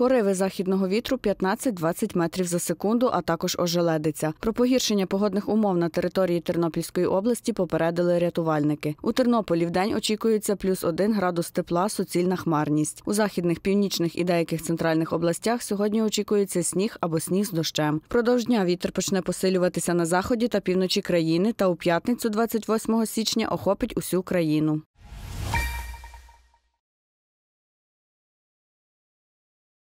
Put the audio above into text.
Пориви західного вітру 15-20 метрів за секунду, а також ожеледиться. Про погіршення погодних умов на території Тернопільської області попередили рятувальники. У Тернополі в день очікується плюс 1 градус тепла, суцільна хмарність. У західних, північних і деяких центральних областях сьогодні очікується сніг або сніг з дощем. Продовж дня вітер почне посилюватися на заході та півночі країни та у п'ятницю, 28 січня, охопить усю країну.